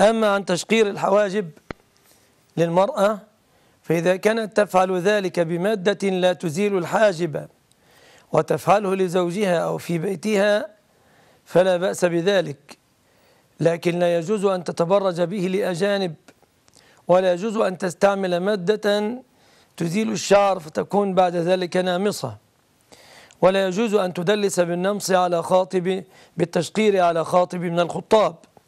أما عن تشقير الحواجب للمرأة فإذا كانت تفعل ذلك بمادة لا تزيل الحاجب وتفعله لزوجها أو في بيتها فلا بأس بذلك لكن لا يجوز أن تتبرج به لأجانب ولا يجوز أن تستعمل مادة تزيل الشعر فتكون بعد ذلك نامصة ولا يجوز أن تدلس بالنمص على خاطب بالتشقير على خاطب من الخطاب